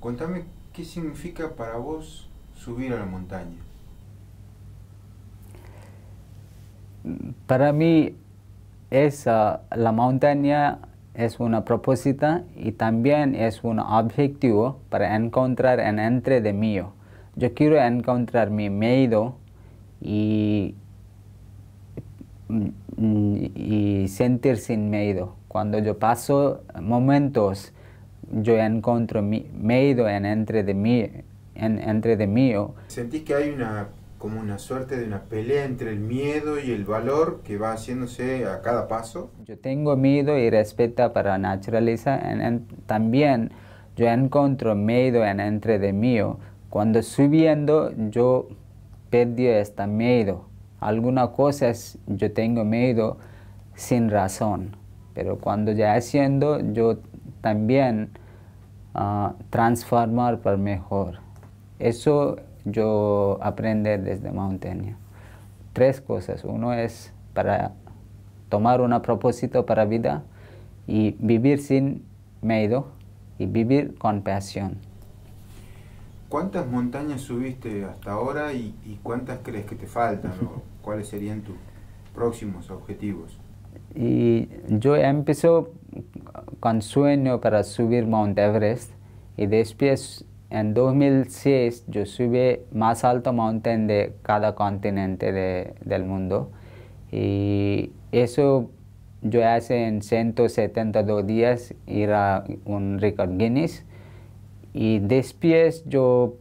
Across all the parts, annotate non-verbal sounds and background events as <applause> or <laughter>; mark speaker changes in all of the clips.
Speaker 1: Contame qué significa para vos subir a la montaña.
Speaker 2: Para mí, es, la montaña es una propósito y también es un objetivo para encontrar en entre de mí. Yo quiero encontrar mi miedo y, mm, y sentir sin miedo. Cuando yo paso momentos yo encuentro miedo en entre de mí, entre de mío.
Speaker 1: ¿Sentís que hay una como una suerte de una pelea entre el miedo y el valor que va haciéndose a cada paso?
Speaker 2: Yo tengo miedo y respeto para la naturaleza. también yo encuentro miedo en entre de mío. Cuando subiendo yo perdí este miedo. Algunas cosas yo tengo miedo sin razón, pero cuando ya haciendo yo también transformar para mejor. Eso yo aprender desde Montaña Tres cosas. Uno es para tomar un propósito para vida y vivir sin miedo y vivir con pasión.
Speaker 1: ¿Cuántas montañas subiste hasta ahora y, cuántas crees que te faltan <laughs> cuáles serían tus próximos objetivos?
Speaker 2: Y yo empecé con sueño para subir Mount Everest y después en 2006 yo subí más alto mountain de cada continente del mundo y eso yo hace en 172 días ir a un récord Guinness y después yo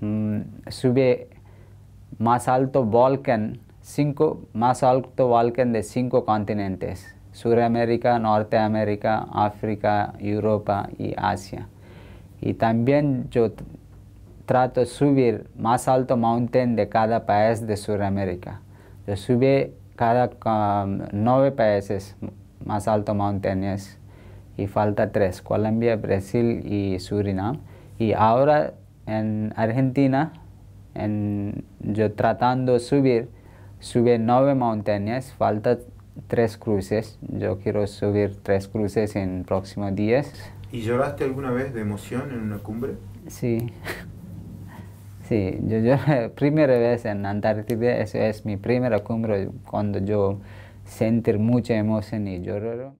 Speaker 2: mm, sube más alto volcán, cinco, más alto volcán de cinco continentes Suramérica, Norteamérica, África, Europa y Asia. Y también yo trato de subir más alto mountain de cada país de Suramérica Yo sube cada um, nueve países más alto montañas y falta tres, Colombia, Brasil y Surinam. Y ahora en Argentina, en, yo tratando de subir, sube nueve montañas, falta tres cruces. Yo quiero subir tres cruces en próximos días.
Speaker 1: ¿Y lloraste alguna vez de emoción en una cumbre?
Speaker 2: Sí. <laughs> Sí, yo, lloré <laughs> primera vez en Antártida, eso es mi primera cumbre cuando yo sentir mucha emoción y lloro.